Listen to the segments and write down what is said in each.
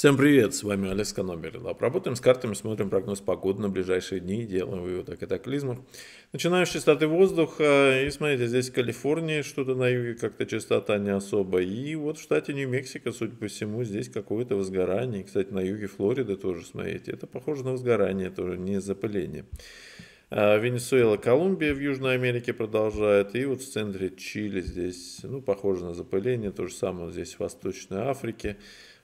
Всем привет, с вами Алекс Канобелин. Работаем с картами, смотрим прогноз погоды на ближайшие дни, делаем вывод о катаклизмах. Начинаем с частоты воздуха, и смотрите, здесь в Калифорнии что-то на юге как-то частота не особо, и вот в штате Нью-Мексико, судя по всему, здесь какое-то возгорание, и, кстати, на юге Флориды тоже, смотрите, это похоже на возгорание, тоже не запыление. А, Венесуэла, Колумбия в Южной Америке продолжает. И вот в центре Чили здесь, ну, похоже на запыление. То же самое здесь в Восточной Африке.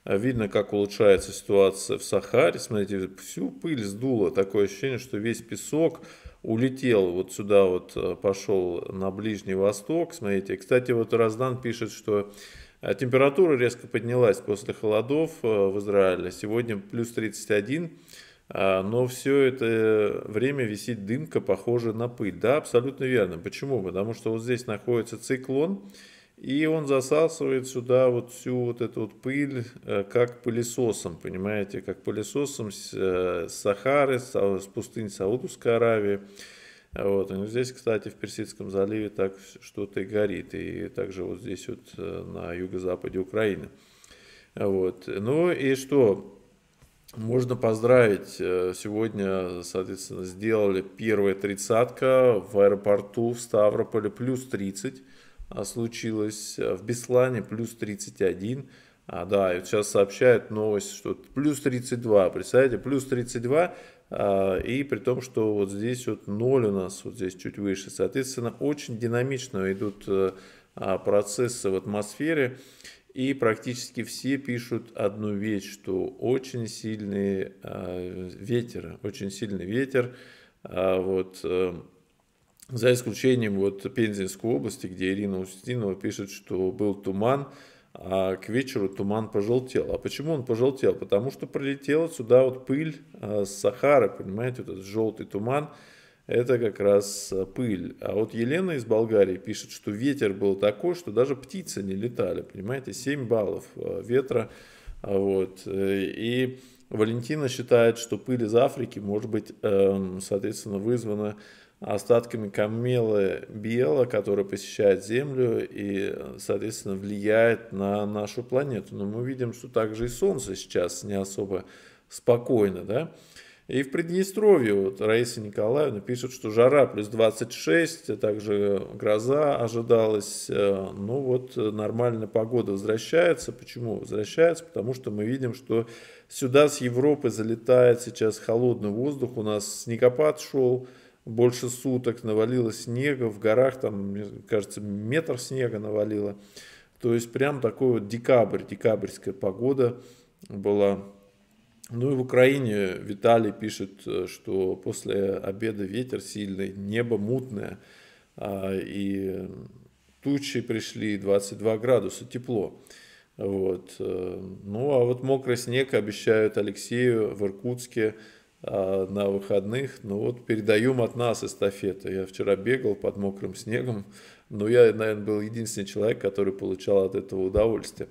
А, видно, как улучшается ситуация в Сахаре. Смотрите, всю пыль сдуло. Такое ощущение, что весь песок улетел вот сюда вот, а, пошел на Ближний Восток. Смотрите, кстати, вот Раздан пишет, что температура резко поднялась после холодов в Израиле. Сегодня плюс 31 а, но все это время висит дымка, похожая на пыль. Да, абсолютно верно. Почему? Потому что вот здесь находится циклон, и он засасывает сюда вот всю вот эту вот пыль, э, как пылесосом, понимаете, как пылесосом с э, Сахары, с пустыни Саудовской Аравии. Вот. И здесь, кстати, в Персидском заливе так что-то и горит, и также вот здесь вот э, на юго-западе Украины. Вот. Ну и что? Можно поздравить. Э, сегодня, соответственно, сделали первая тридцатка в аэропорту в Ставрополе плюс 30. А, случилось э, в Беслане плюс 31. А, да, и вот сейчас сообщают новость, что плюс 32, представляете, плюс 32, а, и при том, что вот здесь вот 0 у нас, вот здесь чуть выше, соответственно, очень динамично идут э, а, процессы в атмосфере, и практически все пишут одну вещь, что очень сильный э, а, ветер, очень сильный ветер. Э, вот, э, за исключением вот Пензенской области, где Ирина Устинова пишет, что был туман, а к вечеру туман пожелтел. А почему он пожелтел? Потому что пролетела сюда вот пыль э, с Сахары, понимаете, вот этот желтый туман это как раз э, пыль. А вот Елена из Болгарии пишет, что ветер был такой, что даже птицы не летали, понимаете, 7 баллов э, ветра. А вот. Э, и Валентина считает, что пыль из Африки может быть, эм, соответственно, вызвана остатками камелы Биела, которая посещает Землю и, соответственно, влияет на нашу планету. Но мы видим, что также и Солнце сейчас не особо спокойно, да, и в Приднестровье вот Раиса Николаевна пишет, что жара плюс 26, а также гроза ожидалась. Э, ну вот э, нормальная погода возвращается. Почему возвращается? Потому что мы видим, что сюда с Европы залетает сейчас холодный воздух. У нас снегопад шел больше суток, навалило снега в горах, там, мне кажется, метр снега навалило. То есть прям такой вот декабрь, декабрьская погода была ну и в Украине Виталий пишет, э, что после обеда ветер сильный, небо мутное, а, и тучи пришли, 22 градуса, тепло. Вот. Э, ну а вот мокрый снег обещают Алексею в Иркутске а, на выходных. Ну вот передаем от нас эстафету. Я вчера бегал под мокрым снегом, но я, наверное, был единственный человек, который получал от этого удовольствие.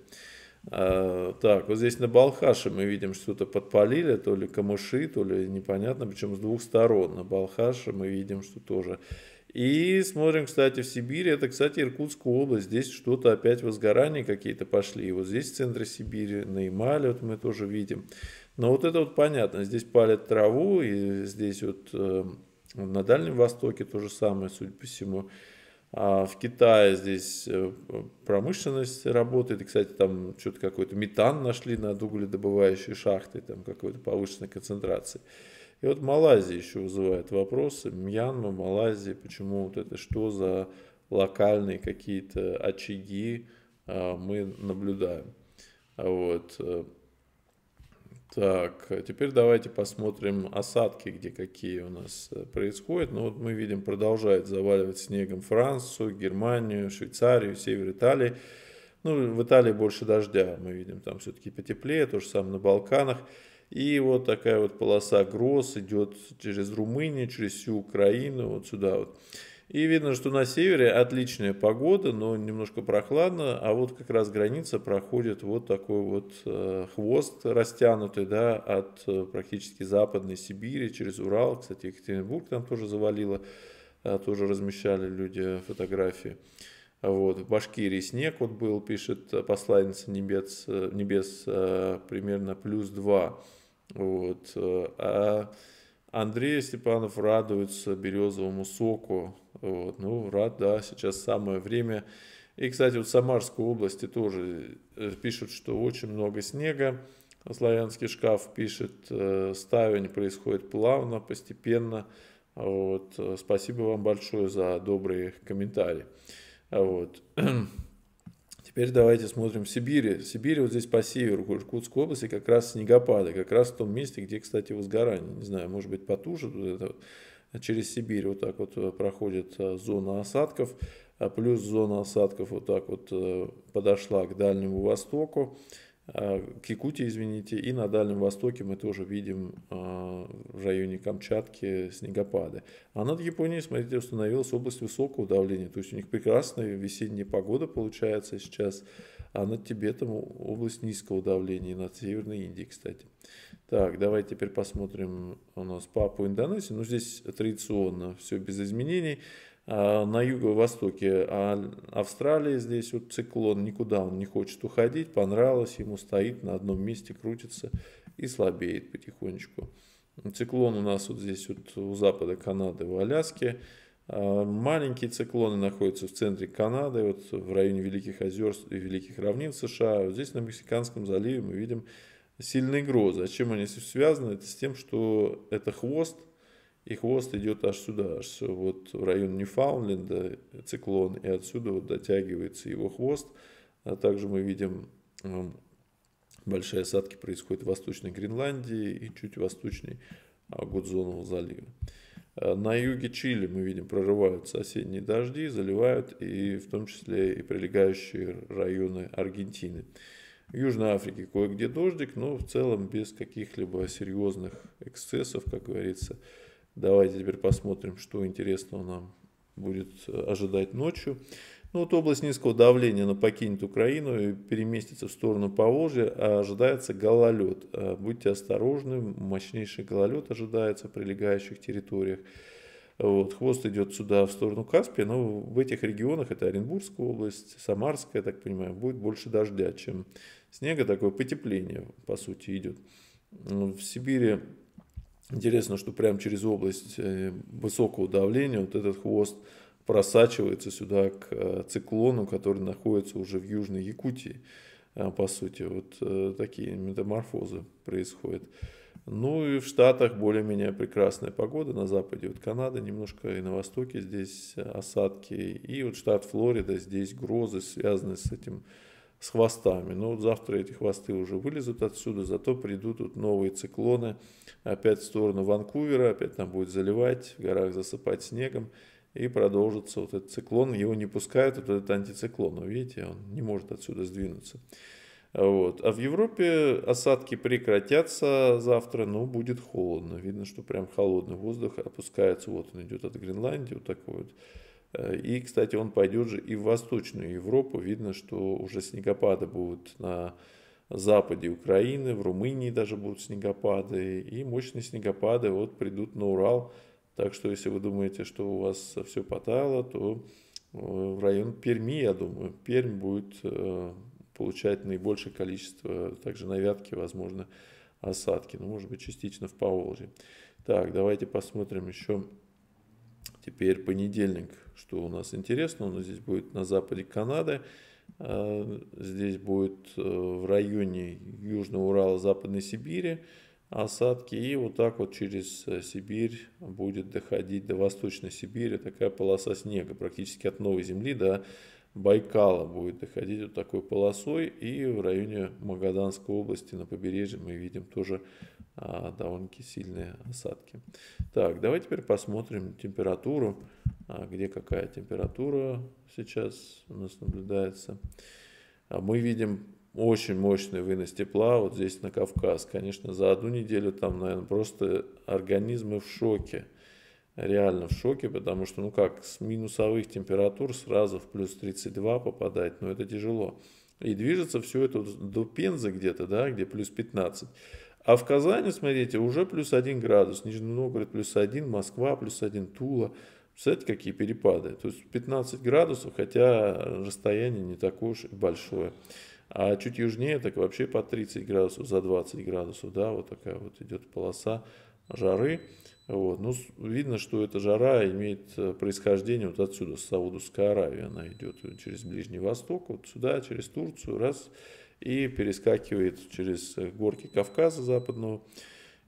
А, так, вот здесь на Балхаше мы видим, что-то подпалили, то ли камыши, то ли непонятно, причем с двух сторон. На Балхаше мы видим, что тоже. И смотрим, кстати, в Сибири, это, кстати, Иркутская область, здесь что-то опять возгорания какие-то пошли. И вот здесь в центре Сибири, на Ямале, вот мы тоже видим. Но вот это вот понятно, здесь палят траву, и здесь вот э, на Дальнем Востоке то же самое, судя по всему. А, в Китае здесь э, промышленность работает. И, кстати, там что-то какой-то метан нашли над угледобывающей шахтой, там какой-то повышенной концентрации. И вот Малайзия еще вызывает вопросы. Мьянма, Малайзия, почему вот это что за локальные какие-то очаги а, мы наблюдаем. А вот. Э, так, теперь давайте посмотрим осадки, где какие у нас э, происходят. Ну вот мы видим, продолжает заваливать снегом Францию, Германию, Швейцарию, север Италии. Ну, в Италии больше дождя, мы видим, там все-таки потеплее, то же самое на Балканах. И вот такая вот полоса гроз идет через Румынию, через всю Украину, вот сюда вот. И видно, что на севере отличная погода, но немножко прохладно, а вот как раз граница проходит вот такой вот э, хвост растянутый, да, от э, практически западной Сибири через Урал, кстати, Екатеринбург там тоже завалило, э, тоже размещали люди фотографии. Вот, в Башкирии снег вот был, пишет посланница небес, э, небес э, примерно плюс 2. Вот, э, а Андрей Степанов радуется березовому соку, вот, ну, рад, да, сейчас самое время. И, кстати, в Самарской области тоже э, пишут, что очень много снега. Славянский шкаф пишет, э, ставень происходит плавно, постепенно. Вот. Э, спасибо вам большое за добрые комментарии. Вот. Теперь давайте смотрим в Сибири. В Сибири вот здесь по северу Иркутской области как раз снегопады, как раз в том месте, где, кстати, возгорание. Не знаю, может быть потуже вот это через Сибирь вот так вот э, проходит э, зона осадков, а плюс зона осадков вот так вот э, подошла к Дальнему Востоку, к Якутии, извините, и на Дальнем Востоке мы тоже видим в районе Камчатки снегопады. А над Японией, смотрите, установилась область высокого давления, то есть у них прекрасная весенняя погода получается сейчас, а над Тибетом область низкого давления, и над Северной Индией, кстати. Так, давай теперь посмотрим у нас Папу Индонезию. Ну, здесь традиционно все без изменений. А, на юго-востоке а, Австралии здесь вот циклон, никуда он не хочет уходить, понравилось ему, стоит на одном месте, крутится и слабеет потихонечку. Циклон у нас вот здесь вот у запада Канады, в Аляске. А, маленькие циклоны находятся в центре Канады, вот в районе Великих озер и Великих равнин США. Вот здесь на Мексиканском заливе мы видим сильные грозы. А чем они связаны? Это с тем, что это хвост, и хвост идет аж сюда, аж вот в район Ньюфаундленда циклон, и отсюда вот дотягивается его хвост. А также мы видим, эм, большие осадки происходят в Восточной Гренландии и чуть восточней а, Гудзонового залива. А на юге Чили мы видим прорываются осенние дожди, заливают и в том числе и прилегающие районы Аргентины. Южной Африке кое-где дождик, но в целом без каких-либо серьезных эксцессов, как говорится. Давайте теперь посмотрим, что интересного нам будет э, ожидать ночью. Ну вот область низкого давления она покинет Украину и переместится в сторону Поволжья, а ожидается гололед. Э, будьте осторожны, мощнейший гололед ожидается в прилегающих территориях. Вот, хвост идет сюда, в сторону Каспия, но в этих регионах, это Оренбургская область, Самарская, я так понимаю, будет больше дождя, чем снега, такое потепление, по сути, идет. Ну, в Сибири интересно, что прямо через область э, высокого давления вот этот хвост просачивается сюда к э, циклону, который находится уже в Южной Якутии, а, по сути. Вот э, такие метаморфозы происходят. Ну и в Штатах более-менее прекрасная погода, на западе вот Канада немножко и на востоке здесь осадки, и вот штат Флорида, здесь грозы связанные с этим с хвостами. Но ну, вот завтра эти хвосты уже вылезут отсюда, зато придут тут новые циклоны опять в сторону Ванкувера, опять там будет заливать, в горах засыпать снегом. И продолжится вот этот циклон, его не пускают, вот этот антициклон, вы видите, он не может отсюда сдвинуться. Вот. А в Европе осадки прекратятся завтра, но будет холодно. Видно, что прям холодный воздух опускается. Вот он идет от Гренландии, вот такой вот и, кстати, он пойдет же и в Восточную Европу. Видно, что уже снегопады будут на западе Украины, в Румынии даже будут снегопады. И мощные снегопады вот придут на Урал. Так что, если вы думаете, что у вас все потало, то э, в район Перми, я думаю, Пермь будет э, получать наибольшее количество, также на Вятке, возможно, осадки. Ну, может быть, частично в Поволжье. Так, давайте посмотрим еще Теперь понедельник, что у нас интересно, у нас здесь будет на западе Канады, а, здесь будет э, в районе Южного Урала, Западной Сибири осадки, и вот так вот через э, Сибирь будет доходить до Восточной Сибири, такая полоса снега, практически от Новой Земли до Байкала будет доходить вот такой полосой, и в районе Магаданской области на побережье мы видим тоже а, довольно-таки сильные осадки. Так, давай теперь посмотрим температуру, а, где какая температура сейчас у нас наблюдается. А, мы видим очень мощный вынос тепла вот здесь на Кавказ. Конечно, за одну неделю там, наверное, просто организмы в шоке. Реально в шоке, потому что, ну как, с минусовых температур сразу в плюс 32 попадать, ну это тяжело. И движется все это до Пензы где-то, да, где плюс 15. А в Казани, смотрите, уже плюс 1 градус. Нижний Новгород плюс 1, Москва плюс 1, Тула. Представляете, какие перепады. То есть 15 градусов, хотя расстояние не такое уж большое. А чуть южнее, так вообще по 30 градусов, за 20 градусов, да, вот такая вот идет полоса жары. Вот. Ну, видно, что эта жара имеет э, происхождение вот отсюда, с Саудовской Аравии. Она идет через Ближний Восток, вот сюда, через Турцию, раз, и перескакивает через э, горки Кавказа западного,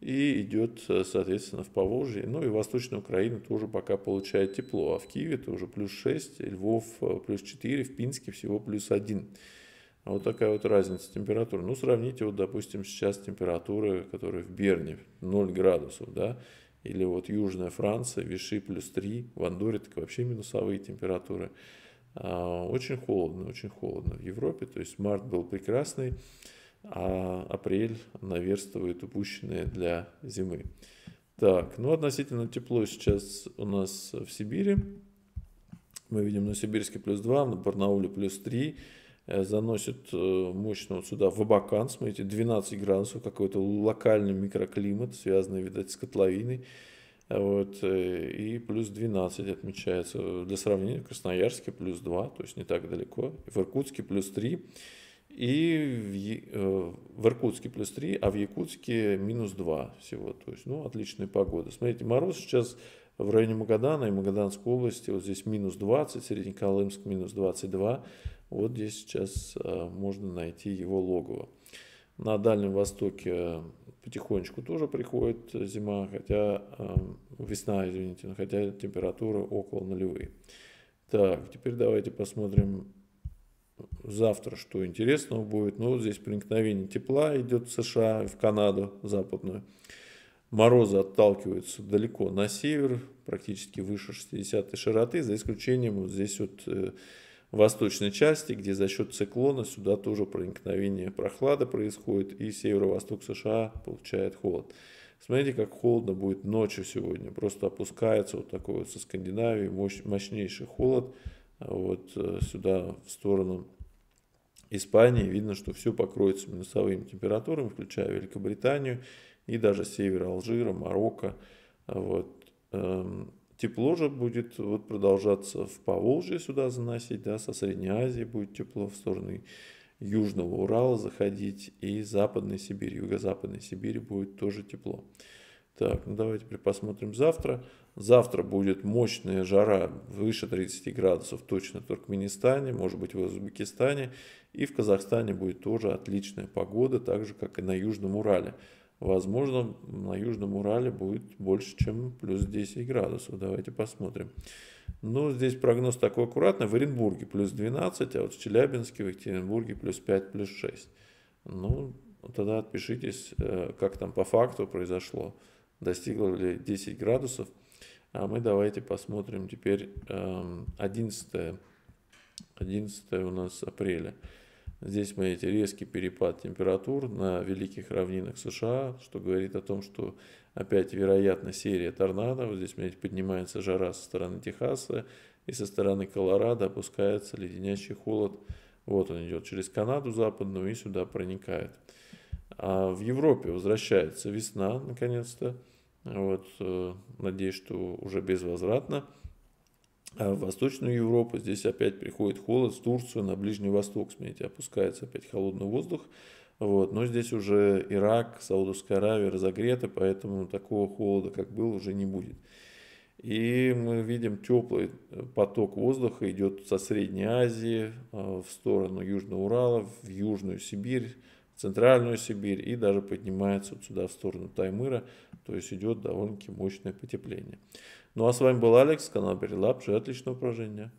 и идет, э, соответственно, в Поволжье. Ну и Восточная Украина тоже пока получает тепло, а в Киеве это уже плюс 6, Львов плюс 4, в Пинске всего плюс 1. А вот такая вот разница температур. Ну, сравните, вот, допустим, сейчас температуры, которые в Берне, 0 градусов, да, или вот Южная Франция, Виши плюс 3, в Андоре так вообще минусовые температуры. А, очень холодно, очень холодно в Европе, то есть март был прекрасный, а апрель наверстывает упущенные для зимы. Так, ну относительно тепло сейчас у нас в Сибири. Мы видим на Сибирске плюс 2, на Барнауле плюс 3, Э, заносит э, мощно вот сюда в Абакан, смотрите, 12 градусов, какой-то локальный микроклимат, связанный, видать, с котловиной. Вот, э, и плюс 12 отмечается. Для сравнения, в Красноярске плюс 2, то есть не так далеко. В Иркутске плюс 3. И в, в Иркутске плюс 3, а в Якутске минус 2 всего. То есть, ну, отличная погода. Смотрите, мороз сейчас в районе Магадана и Магаданской области, вот здесь минус 20, Среднеколымск минус 22, вот здесь сейчас э, можно найти его логово. На Дальнем Востоке потихонечку тоже приходит зима, хотя э, весна, извините, хотя температура около нулевой. Так, теперь давайте посмотрим завтра, что интересного будет. Ну, вот здесь проникновение тепла идет в США, в Канаду западную. Морозы отталкиваются далеко на север, практически выше 60 широты, за исключением вот здесь вот э, восточной части, где за счет циклона сюда тоже проникновение прохлады происходит, и северо-восток США получает холод. Смотрите, как холодно будет ночью сегодня. Просто опускается вот такой вот со Скандинавии мощнейший холод. Вот э, сюда в сторону Испании видно, что все покроется минусовыми температурами, включая Великобританию и даже север Алжира, Марокко. Вот. Эм, тепло же будет вот продолжаться в Поволжье сюда заносить, да, со Средней Азии будет тепло в сторону Южного Урала заходить, и Западной Сибири, Юго-Западной Сибири будет тоже тепло. Так, ну давайте посмотрим завтра. Завтра будет мощная жара, выше 30 градусов точно в Туркменистане, может быть в Узбекистане. И в Казахстане будет тоже отличная погода, так же как и на Южном Урале. Возможно, на Южном Урале будет больше, чем плюс 10 градусов. Давайте посмотрим. Ну, здесь прогноз такой аккуратный. В Оренбурге плюс 12, а вот в Челябинске, в Екатеринбурге плюс 5, плюс 6. Ну, тогда отпишитесь, э, как там по факту произошло. Достигло ли 10 градусов. А мы давайте посмотрим теперь 11, эм, 11 у нас апреля. Здесь мы эти резкий перепад температур на великих равнинах США, что говорит о том, что опять вероятна серия торнадо. Вот здесь видите, поднимается жара со стороны Техаса и со стороны Колорадо опускается леденящий холод. Вот он идет через Канаду западную и сюда проникает. А в Европе возвращается весна, наконец-то. Вот, э, надеюсь, что уже безвозвратно. А в Восточную Европу здесь опять приходит холод, С Турцию, на Ближний Восток, смотрите, опускается опять холодный воздух. Вот. Но здесь уже Ирак, Саудовская Аравия разогреты, поэтому такого холода, как был, уже не будет. И мы видим теплый поток воздуха идет со Средней Азии э, в сторону Южного Урала, в Южную Сибирь, в Центральную Сибирь и даже поднимается вот сюда в сторону Таймыра, то есть идет довольно-таки мощное потепление. Ну а с вами был Алекс, канал Перелап. Желаю отличного упражнения.